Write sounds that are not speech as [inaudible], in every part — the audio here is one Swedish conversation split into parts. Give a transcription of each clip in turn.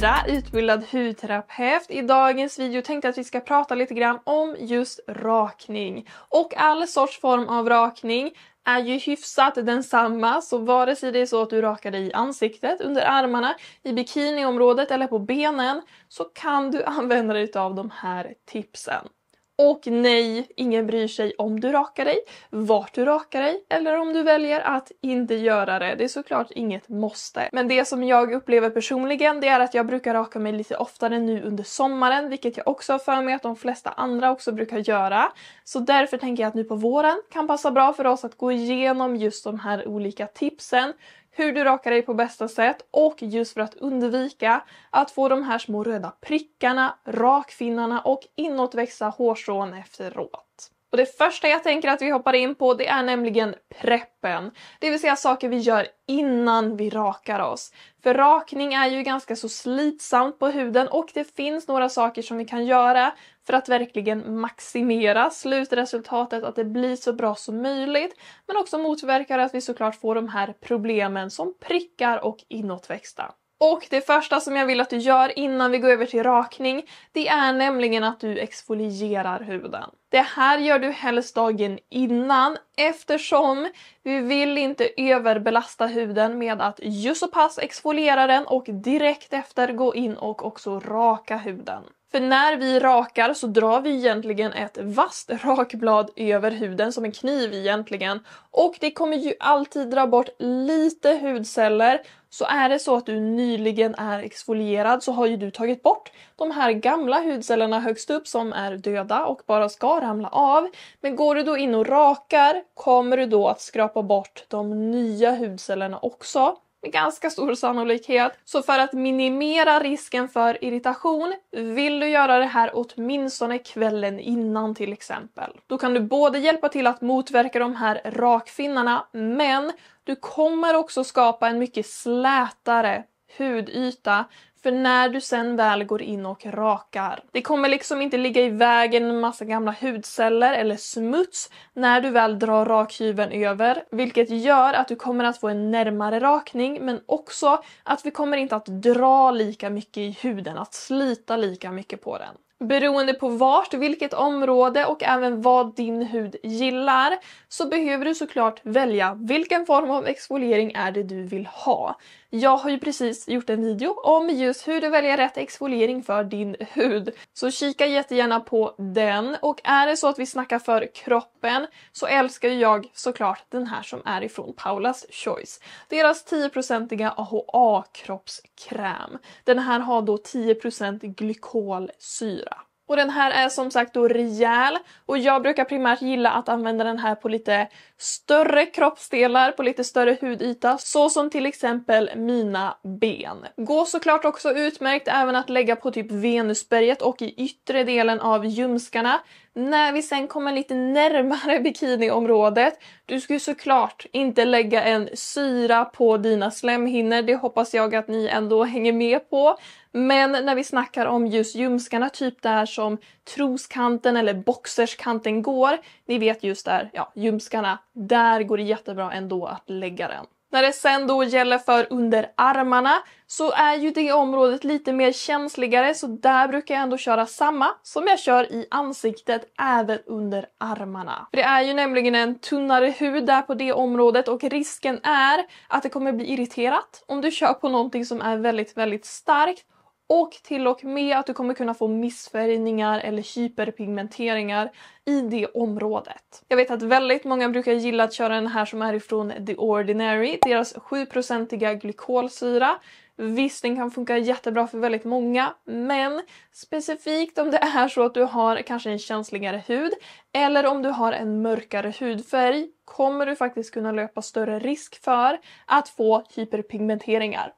Mira, utbildad hudterapeut. I dagens video tänkte jag att vi ska prata lite grann om just rakning. Och all sorts form av rakning är ju hyfsat densamma, så vare sig det är så att du rakar dig i ansiktet, under armarna, i bikiniområdet eller på benen så kan du [laughs] använda dig av de här tipsen. Och nej, ingen bryr sig om du rakar dig, vart du rakar dig eller om du väljer att inte göra det. Det är såklart inget måste. Men det som jag upplever personligen det är att jag brukar raka mig lite oftare nu under sommaren, vilket jag också har för mig att de flesta andra också brukar göra. Så därför tänker jag att nu på våren kan passa bra för oss att gå igenom just de här olika tipsen hur du rakar dig på bästa sätt och just för att undvika att få de här små röda prickarna, rakfinnarna och inåtväxta hårstrån efteråt. Och det första jag tänker att vi hoppar in på det är nämligen preppen. Det vill säga saker vi gör innan vi rakar oss. För rakning är ju ganska så slitsamt på huden och det finns några saker som vi kan göra för att verkligen maximera slutresultatet, att det blir så bra som möjligt. Men också motverkar att vi såklart får de här problemen som prickar och inåtväxta. Och det första som jag vill att du gör innan vi går över till rakning, det är nämligen att du exfolierar huden. Det här gör du helst dagen innan eftersom vi vill inte överbelasta huden med att just så pass exfoliera den och direkt efter gå in och också raka huden. För när vi rakar så drar vi egentligen ett vasst rakblad över huden som en kniv egentligen. Och det kommer ju alltid dra bort lite hudceller. Så är det så att du nyligen är exfolierad så har ju du tagit bort de här gamla hudcellerna högst upp som är döda och bara ska ramla av. Men går du då in och rakar kommer du då att skrapa bort de nya hudcellerna också med ganska stor sannolikhet. Så för att minimera risken för irritation vill du göra det här åtminstone kvällen innan till exempel. Då kan du både hjälpa till att motverka de här rakfinnarna men du kommer också skapa en mycket slätare hudyta för när du sen väl går in och rakar, det kommer liksom inte ligga i vägen en massa gamla hudceller eller smuts när du väl drar rakhyveln över, vilket gör att du kommer att få en närmare rakning men också att vi kommer inte att dra lika mycket i huden, att slita lika mycket på den. Beroende på vart, vilket område och även vad din hud gillar så behöver du såklart välja vilken form av exfoliering är det du vill ha. Jag har ju precis gjort en video om just hur du väljer rätt exfoliering för din hud. Så kika jättegärna på den och är det så att vi snackar för kroppen så älskar jag såklart den här som är ifrån Paulas Choice. Deras 10-procentiga AHA-kroppskräm. Den här har då 10% glykolsyra. Och den här är som sagt då rejäl och jag brukar primärt gilla att använda den här på lite större kroppsdelar, på lite större hudyta, så som till exempel mina ben. Går såklart också utmärkt även att lägga på typ venusberget och i yttre delen av ljumskarna när vi sen kommer lite närmare [laughs] bikiniområdet, du ska ju såklart inte lägga en syra på dina slemhinnor. Det hoppas jag att ni ändå hänger med på. Men när vi snackar om just ljumskarna, typ där som troskanten eller boxerskanten går, ni vet just där, ja, ljumskarna, där går det jättebra ändå att lägga den. När det sen då gäller för under armarna så är ju det området lite mer känsligare så där brukar jag ändå köra samma som jag kör i ansiktet även under armarna. För det är ju nämligen en tunnare hud där på det området och risken är att det kommer bli irriterat om du kör på någonting som är väldigt, väldigt starkt och till och med att du kommer kunna få missfärgningar eller hyperpigmenteringar i det området. Jag vet att väldigt många brukar gilla att köra den här som är ifrån The Ordinary, deras 7-procentiga glykolsyra. Visst, den kan funka jättebra för väldigt många, men specifikt om det är så att du har kanske en känsligare hud eller om du har en mörkare hudfärg kommer du faktiskt kunna löpa större risk för att få hyperpigmenteringar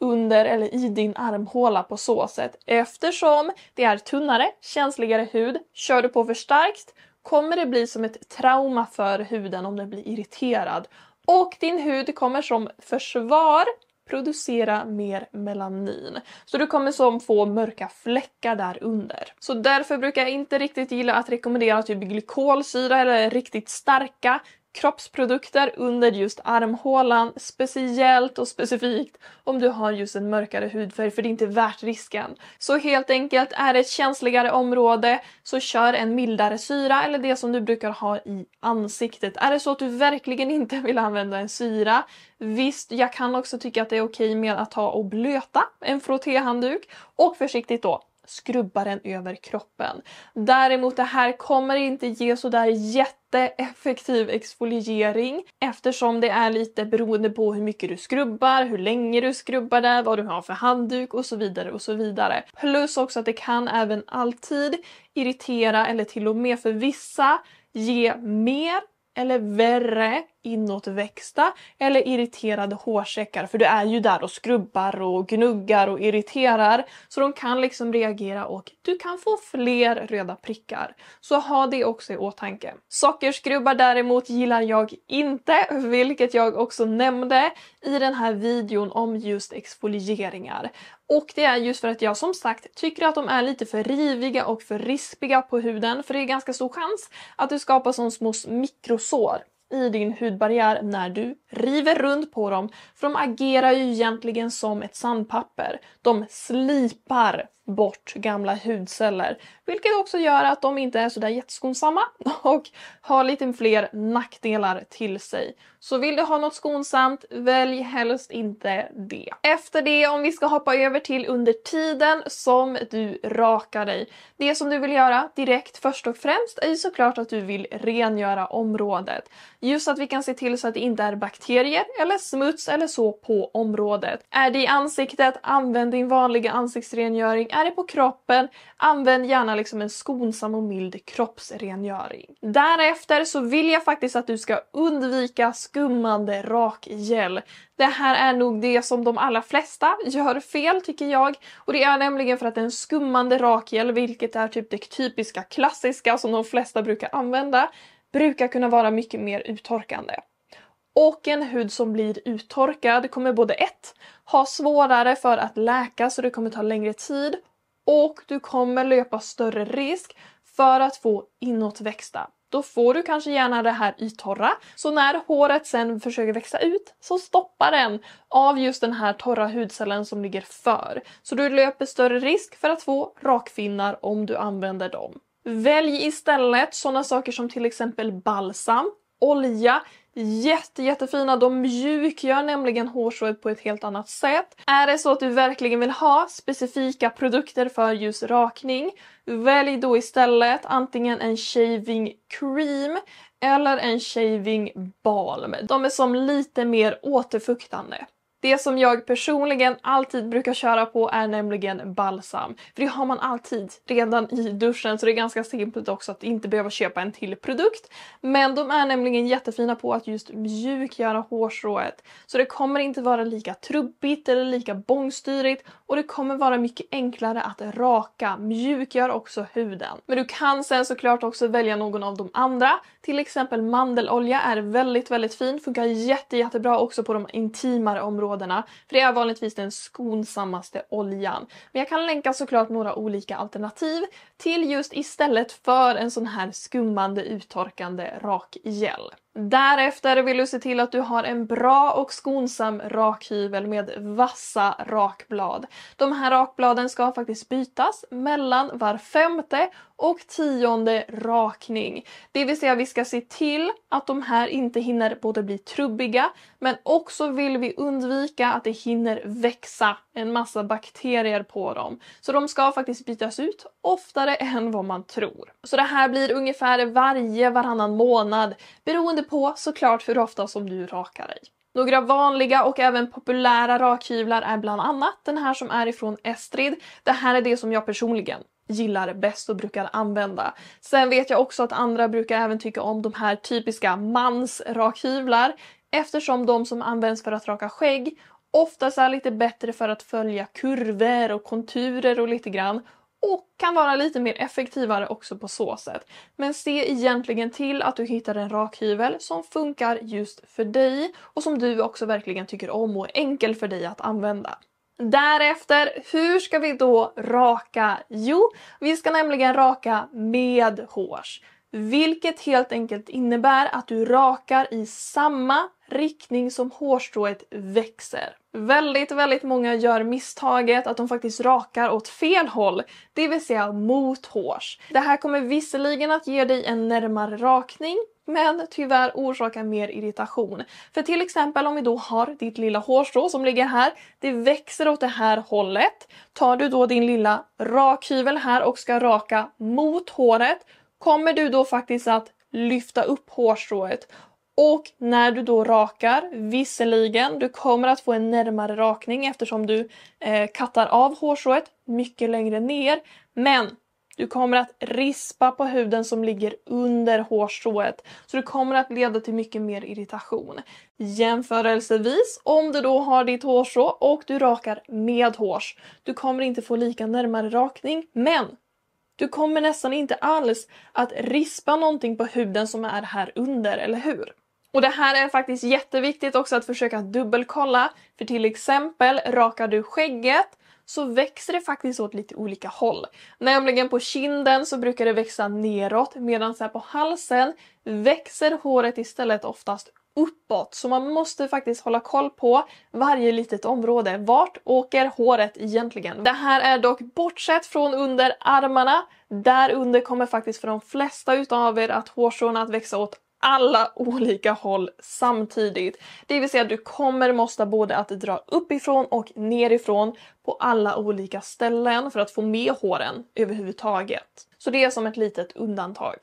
under eller i din armhåla på så sätt eftersom det är tunnare, känsligare hud. Kör du på för starkt kommer det bli som ett trauma för huden om den blir irriterad och din hud kommer som försvar producera mer melanin. Så du kommer som få mörka fläckar där under. Så därför brukar jag inte riktigt gilla att rekommendera typ glykolsyra eller riktigt starka kroppsprodukter under just armhålan, speciellt och specifikt om du har just en mörkare hudfärg för det är inte värt risken. Så helt enkelt, är det ett känsligare område så kör en mildare syra eller det som du brukar ha i ansiktet. Är det så att du verkligen inte vill använda en syra, visst, jag kan också tycka att det är okej med att ta och blöta en frottéhandduk och försiktigt då, skrubba den över kroppen. Däremot det här kommer inte ge sådär jätteeffektiv exfoliering eftersom det är lite beroende på hur mycket du skrubbar, hur länge du skrubbar det, vad du har för handduk och så vidare och så vidare. Plus också att det kan även alltid irritera eller till och med för vissa ge mer eller värre inåtväxta eller irriterade hårsäckar. För du är ju där och skrubbar och gnuggar och irriterar. Så de kan liksom reagera och du kan få fler röda prickar. Så ha det också i åtanke. Sockerskrubbar däremot gillar jag inte, vilket jag också nämnde i den här videon om just exfolieringar. Och det är just för att jag som sagt tycker att de är lite för riviga och för rispiga på huden för det är ganska stor chans att det skapas som små mikrosår i din hudbarriär när du river runt på dem. För de agerar ju egentligen som ett sandpapper. De slipar bort gamla hudceller. Vilket också gör att de inte är sådär jätteskonsamma [laughs] och har lite fler nackdelar till sig. Så vill du ha något skonsamt, välj helst inte det. Efter det, om vi ska hoppa över till under tiden som du rakar dig. Det som du vill göra direkt först och främst är ju såklart att du vill rengöra området. Just att vi kan se till så att det inte är bakterier eller smuts eller så på området. Är det i ansiktet, använd din vanliga ansiktsrengöring är det på kroppen, använd gärna liksom en skonsam och mild kroppsrengöring. Därefter så vill jag faktiskt att du ska undvika skummande rakgel. Det här är nog det som de allra flesta gör fel tycker jag. Och det är nämligen för att en skummande rakgel, vilket är typ det typiska klassiska som de flesta brukar använda, brukar kunna vara mycket mer uttorkande och en hud som blir uttorkad kommer både ett, ha svårare för att läka så det kommer ta längre tid och du kommer löpa större risk för att få inåtväxta. Då får du kanske gärna det här yttorra, så när håret sen försöker växa ut så stoppar den av just den här torra hudcellen som ligger för. Så du löper större risk för att få rakfinnar om du använder dem. Välj istället sådana saker som till exempel balsam, olja, jätte, jättefina. De mjukgör nämligen hårstrået på ett helt annat sätt. Är det så att du verkligen vill ha specifika produkter för just rakning, välj då istället antingen en shaving cream eller en shaving balm. De är som lite mer återfuktande. Det som jag personligen alltid brukar köra på är nämligen balsam. För det har man alltid redan i duschen så det är ganska simpelt också att inte behöva köpa en till produkt. Men de är nämligen jättefina på att just mjukgöra hårstrået. Så det kommer inte vara lika trubbigt eller lika bångstyrigt och det kommer vara mycket enklare att raka. Mjukgör också huden. Men du kan sen såklart också välja någon av de andra. Till exempel mandelolja är väldigt, väldigt fin. Funkar jätte, jättebra också på de intimare områdena områdena. För det är vanligtvis den skonsammaste oljan. Men jag kan länka såklart några olika alternativ till just istället för en sån här skummande uttorkande rakgel. Därefter vill du se till att du har en bra och skonsam rakhyvel med vassa rakblad. De här rakbladen ska faktiskt bytas mellan var femte och tionde rakning. Det vill säga vi ska se till att de här inte hinner både bli trubbiga men också vill vi undvika att det hinner växa en massa bakterier på dem. Så de ska faktiskt bytas ut oftare än vad man tror. Så det här blir ungefär varje varannan månad beroende på såklart hur ofta som du rakar dig. Några vanliga och även populära rakhyvlar är bland annat den här som är ifrån Estrid. Det här är det som jag personligen gillar bäst och brukar använda. Sen vet jag också att andra brukar även tycka om de här typiska mansrakhyvlar eftersom de som används för att raka skägg oftast är lite bättre för att följa kurvor och konturer och lite grann och kan vara lite mer effektivare också på så sätt. Men se egentligen till att du hittar en rakhyvel som funkar just för dig och som du också verkligen tycker om och är enkel för dig att använda. Därefter, hur ska vi då raka? Jo, vi ska nämligen raka med hårs. Vilket helt enkelt innebär att du rakar i samma riktning som hårstrået växer. Väldigt, väldigt många gör misstaget att de faktiskt rakar åt fel håll, det vill säga mot hårs. Det här kommer visserligen att ge dig en närmare rakning, men tyvärr orsakar mer irritation. För till exempel om vi då har ditt lilla hårstrå som ligger här, det växer åt det här hållet. Tar du då din lilla rakhyvel här och ska raka mot håret kommer du då faktiskt att lyfta upp hårstrået. Och när du då rakar, visserligen, du kommer att få en närmare rakning eftersom du eh, kattar av hårstrået mycket längre ner. Men du kommer att rispa på huden som ligger under hårstrået. Så det kommer att leda till mycket mer irritation. Jämförelsevis, om du då har ditt hårstrå och du rakar med hårs. Du kommer inte få lika närmare rakning, men du kommer nästan inte alls att rispa någonting på huden som är här under, eller hur? Och det här är faktiskt jätteviktigt också att försöka dubbelkolla. För till exempel rakar du skägget så växer det faktiskt åt lite olika håll. Nämligen på kinden så brukar det växa neråt medan här på halsen växer håret istället oftast uppåt. Så man måste faktiskt hålla koll på varje litet område. Vart åker håret egentligen? Det här är dock bortsett från under armarna. Där under kommer faktiskt för de flesta utav er att hårstråna att växa åt alla [laughs] olika håll samtidigt. Det vill säga att du kommer måste både att dra uppifrån och nerifrån på alla olika ställen för att få med håren överhuvudtaget. Så det är som ett litet undantag.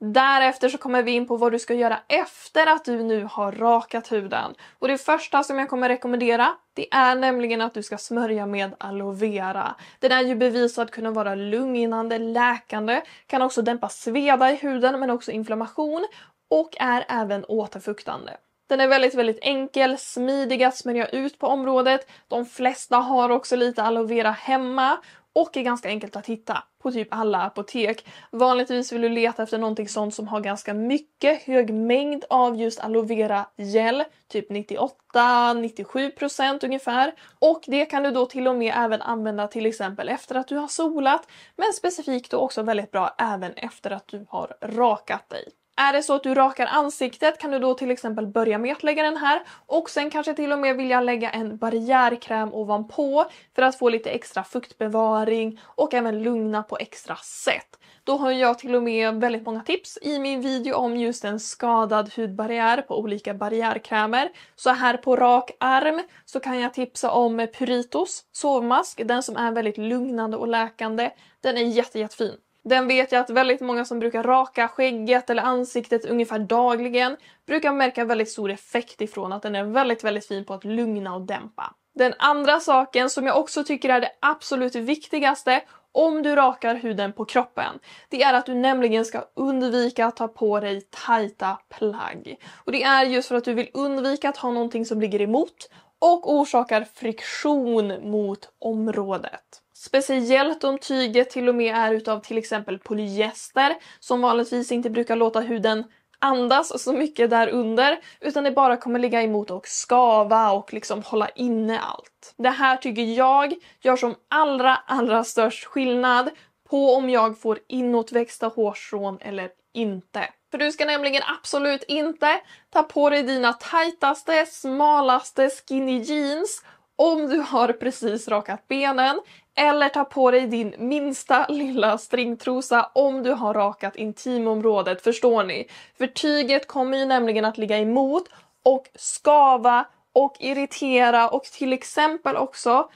Därefter så kommer vi in på vad du ska göra efter att du nu har rakat huden. Och det första som jag kommer rekommendera det är nämligen att du ska smörja med aloe vera. Den är ju bevisad kunna vara lugnande, läkande, kan också dämpa sveda i huden men också inflammation och är även återfuktande. Den är väldigt, väldigt enkel, smidig att smörja ut på området. De flesta har också lite aloe vera hemma och är ganska enkelt att hitta på typ alla apotek. Vanligtvis vill du leta efter någonting sånt som har ganska mycket hög mängd av just aloe vera gel, typ 98-97% ungefär. Och det kan du då till och med även använda till exempel efter att du har solat, men specifikt då också väldigt bra även efter att du har rakat dig. Är det så att du rakar ansiktet kan du då till exempel börja med att lägga den här och sen kanske till och med vilja lägga en barriärkräm ovanpå för att få lite extra fuktbevaring och även lugna på extra sätt. Då har jag till och med väldigt många tips i min video om just en skadad hudbarriär på olika barriärkrämer. Så här på rak arm så kan jag tipsa om Puritos sovmask, den som är väldigt lugnande och läkande. Den är jätte, jättefin. Den vet jag att väldigt många som brukar raka skägget eller ansiktet ungefär dagligen brukar märka väldigt stor effekt ifrån att den är väldigt, väldigt fin på att lugna och dämpa. Den andra saken som jag också tycker är det absolut viktigaste om du rakar huden på kroppen, det är att du nämligen ska undvika att ta på dig tajta plagg. Och det är just för att du vill undvika att ha någonting som ligger emot och orsakar friktion mot området. Speciellt om tyget till och med är utav till exempel polyester som vanligtvis inte brukar låta huden andas så mycket där under utan det bara kommer ligga emot och skava och liksom hålla inne allt. Det här tycker jag gör som allra, allra störst skillnad på om jag får inåtväxta hårstrån eller inte. För du ska nämligen absolut inte ta på dig dina tajtaste, smalaste skinny jeans om du har precis rakat benen eller ta på dig din minsta lilla stringtrosa om du har rakat intimområdet, förstår ni? För tyget kommer ju nämligen att ligga emot och skava och irritera och till exempel också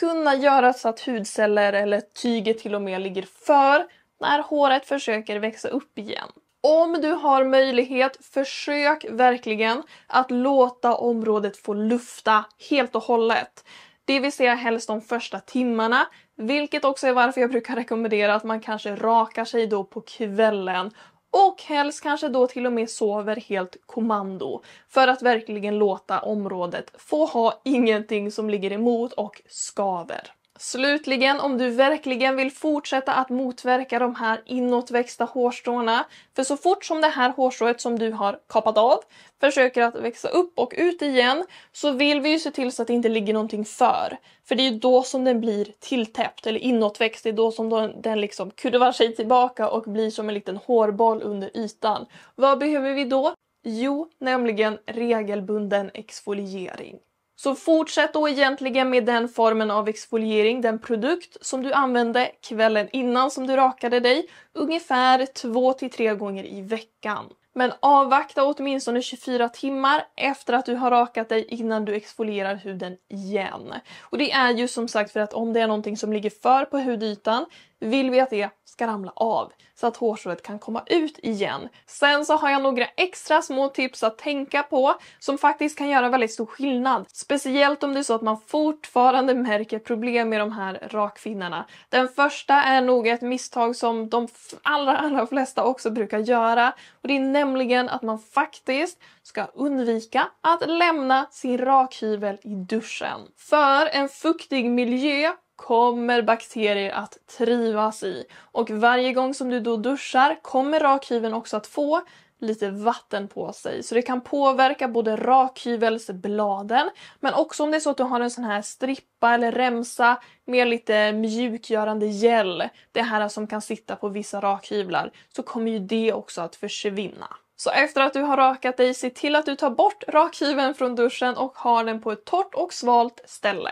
kunna göra så att hudceller eller tyget till och med ligger för när håret försöker växa upp igen. Om du har möjlighet, försök verkligen att låta området få lufta helt och hållet. Det vill säga helst de första timmarna, vilket också är varför jag brukar rekommendera att man kanske rakar sig då på kvällen och helst kanske då till och med sover helt kommando för att verkligen låta området få ha ingenting som ligger emot och skaver. Slutligen, om du verkligen vill fortsätta att motverka de här inåtväxta hårstråna, för så fort som det här hårstrået som du har kapat av försöker att växa upp och ut igen, så vill vi ju se till så att det inte ligger någonting för. För det är ju då som den blir tilltäppt eller inåtväxt, det är då som den liksom kurvar sig tillbaka och blir som en liten hårboll under ytan. Vad behöver vi då? Jo, nämligen regelbunden exfoliering. Så fortsätt då egentligen med den formen av exfoliering, den produkt som du använde kvällen innan som du rakade dig, ungefär 2 3 gånger i veckan. Men avvakta åtminstone 24 timmar efter att du har rakat dig innan du exfolierar huden igen. Och det är ju som sagt för att om det är någonting som ligger för på hudytan vill vi att det ska ramla av så att hårstrået kan komma ut igen. Sen så har jag några extra små tips att tänka på som faktiskt kan göra väldigt stor skillnad. Speciellt om det är så att man fortfarande märker problem med de här rakfinnarna. Den första är nog ett misstag som de allra, allra flesta också brukar göra och det är nämligen att man faktiskt ska undvika att lämna sin rakhyvel i duschen. För en fuktig miljö kommer bakterier att trivas i. Och varje gång som du då duschar kommer rakhyveln också att få lite vatten på sig. Så det kan påverka både rakhyvelsbladen men också om det är så att du har en sån här strippa eller remsa med lite mjukgörande gel, det här som kan sitta på vissa rakhyvlar, så kommer ju det också att försvinna. Så efter att du har rakat dig, se till att du tar bort rakhyveln från duschen och har den på ett torrt och svalt ställe.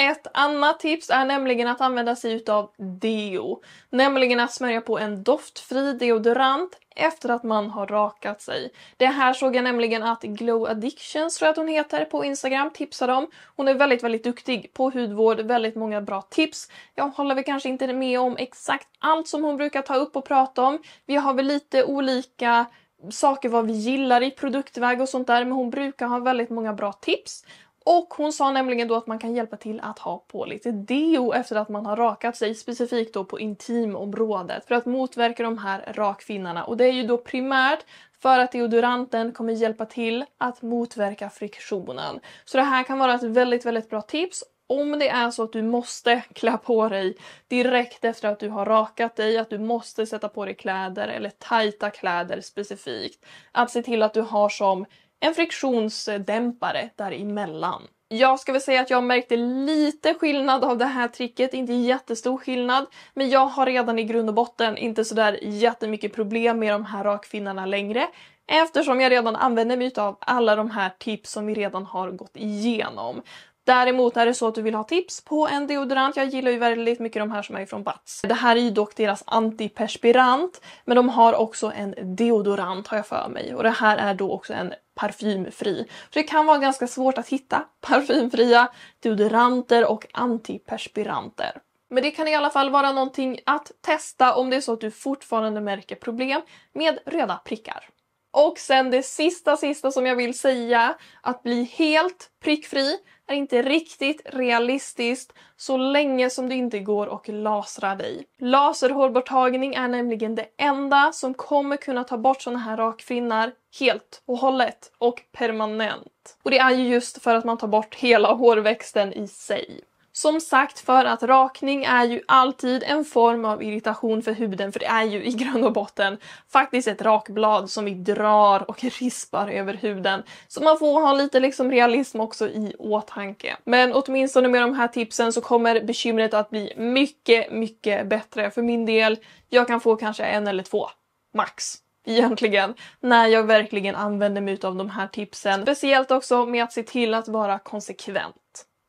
Ett annat tips är nämligen att använda sig utav deo. Nämligen att smörja på en doftfri deodorant efter att man har rakat sig. Det här såg jag nämligen att Glow Addictions, tror jag att hon heter, på Instagram tipsade om. Hon är väldigt, väldigt duktig på hudvård, väldigt många bra tips. Jag håller väl kanske inte med om exakt allt som hon brukar ta upp och prata om. Vi har väl lite olika saker vad vi gillar i produktväg och sånt där men hon brukar ha väldigt många bra tips. Och hon sa nämligen då att man kan hjälpa till att ha på lite deo efter att man har rakat sig, specifikt då på intimområdet, för att motverka de här rakfinnarna. Och det är ju då primärt för att deodoranten kommer hjälpa till att motverka friktionen. Så det här kan vara ett väldigt, väldigt bra tips om det är så att du måste [laughs] klä på dig direkt efter att du har rakat dig, att du måste sätta på dig kläder eller tajta kläder specifikt. Att se till att du har som en friktionsdämpare däremellan. Jag ska väl säga att jag märkte lite skillnad av det här tricket, inte jättestor skillnad, men jag har redan i grund och botten inte sådär jättemycket problem med de här rakfinnarna längre eftersom jag redan använder mig av alla de här tips som vi redan har gått igenom. Däremot är det så att du vill ha tips på en deodorant. Jag gillar ju väldigt mycket de här som är från Bats. Det här är ju dock deras antiperspirant, men de har också en deodorant har jag för mig och det här är då också en parfymfri. För det kan vara ganska svårt att hitta [laughs] parfymfria deodoranter och antiperspiranter. Men det kan i alla fall vara någonting att testa om det är så att du fortfarande märker problem med röda prickar. Och sen det sista, sista som jag vill säga, att bli helt prickfri är inte riktigt realistiskt så länge som du inte går och lasrar dig. Laserhårborttagning är nämligen det enda som kommer kunna ta bort sådana här rakfinnar helt och hållet och permanent. Och det är ju just för att man tar bort hela hårväxten i sig. Som sagt, för att rakning är ju alltid en form av irritation för huden, för det är ju i [laughs] grund och botten faktiskt ett rakblad som vi drar och [laughs] rispar över huden. Så man får ha lite liksom realism också i åtanke. Men åtminstone med de här tipsen så kommer bekymret att bli mycket, mycket bättre för min del. Jag kan få kanske en eller två, max egentligen, när jag verkligen använder mig av de här tipsen. Speciellt också med att se till att vara konsekvent.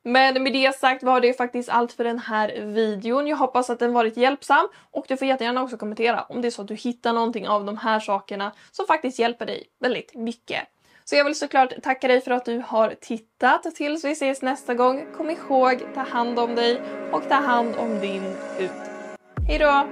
Men med det sagt var det faktiskt allt för den här videon. Jag hoppas att den varit hjälpsam och du får jättegärna också kommentera om det är så att du hittar någonting av de här sakerna som faktiskt hjälper dig väldigt mycket. Så jag vill såklart tacka dig för att du har tittat. Tills vi ses nästa gång, kom ihåg ta hand om dig och ta hand om din hud. Hejdå!